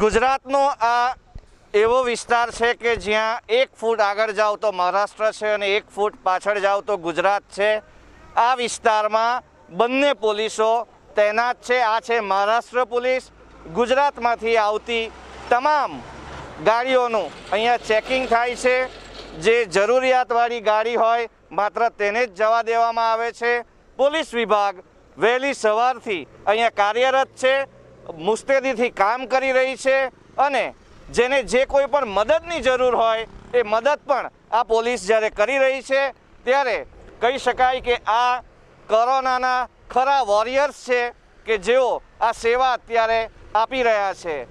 ગુજરાતનો આ એવો વિસ્તાર છે કે જ્યાં એક ફૂટ આગળ જાઓ તો મહારાષ્ટ્ર છે અને એક ફૂટ પાછળ જાઓ તો ગુજરાત છે આ વિસ્તારમાં બંને પોલીસો તૈનાત છે આ છે મહારાષ્ટ્ર પોલીસ ગુજરાતમાંથી આવતી તમામ ગાડીઓનું અહીંયા ચેકિંગ થાય છે જે જરૂરિયાતવાળી ગાડી હોય માત્ર તેને જ જવા દેવામાં આવે છે પોલીસ વિભાગ વહેલી સવારથી અહીંયા કાર્યરત છે મુસ્તેદીથી કામ કરી રહી છે અને જેને જે કોઈ પણ મદદની જરૂર હોય એ મદદ પણ આ પોલીસ જ્યારે કરી રહી છે ત્યારે કહી શકાય કે આ કોરોનાના ખરા વોરિયર્સ છે કે જેઓ આ સેવા અત્યારે આપી રહ્યા છે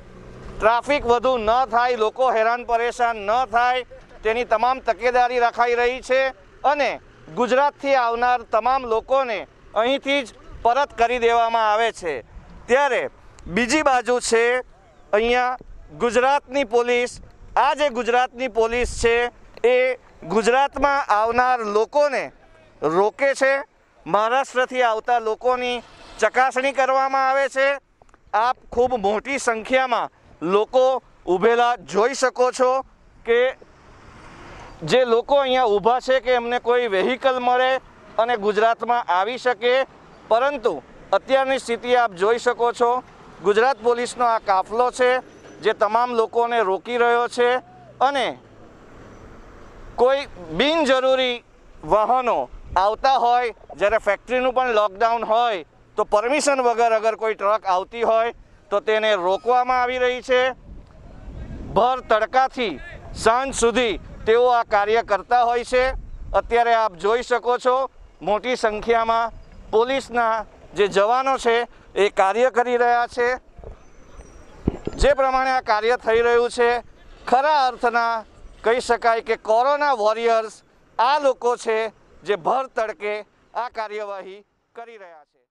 ટ્રાફિક વધુ ન થાય લોકો હેરાન પરેશાન ન થાય તેની તમામ તકેદારી રખાઈ રહી છે અને ગુજરાતથી આવનાર તમામ લોકોને અહીંથી જ પરત કરી દેવામાં આવે છે ત્યારે બીજી બાજુ છે અહીંયા ગુજરાતની પોલીસ આ જે ગુજરાતની પોલીસ છે એ ગુજરાતમાં આવનાર લોકોને રોકે છે મહારાષ્ટ્રથી આવતા લોકોની ચકાસણી કરવામાં આવે છે આપ ખૂબ મોટી સંખ્યામાં લોકો ઊભેલા જોઈ શકો છો કે જે લોકો અહીંયા ઊભા છે કે એમને કોઈ વેહિકલ મળે અને ગુજરાતમાં આવી શકે પરંતુ અત્યારની સ્થિતિ આપ જોઈ શકો છો ગુજરાત પોલીસનો આ કાફલો છે જે તમામ લોકોને રોકી રહ્યો છે અને કોઈ બિનજરૂરી વાહનો આવતા હોય જ્યારે ફેક્ટરીનું પણ લોકડાઉન હોય તો પરમિશન વગર અગર કોઈ ટ્રક આવતી હોય તો તેને રોકવામાં આવી રહી છે ભર તડકાથી સાંજ સુધી તેઓ આ કાર્ય કરતા હોય છે અત્યારે આપ જોઈ શકો છો મોટી સંખ્યામાં પોલીસના જે જવાનો છે એ કાર્ય કરી રહ્યા છે જે પ્રમાણે આ કાર્ય થઈ રહ્યું છે ખરા અર્થના કહી શકાય કે કોરોના વોરિયર્સ આ લોકો છે જે ભર તડકે આ કાર્યવાહી કરી રહ્યા છે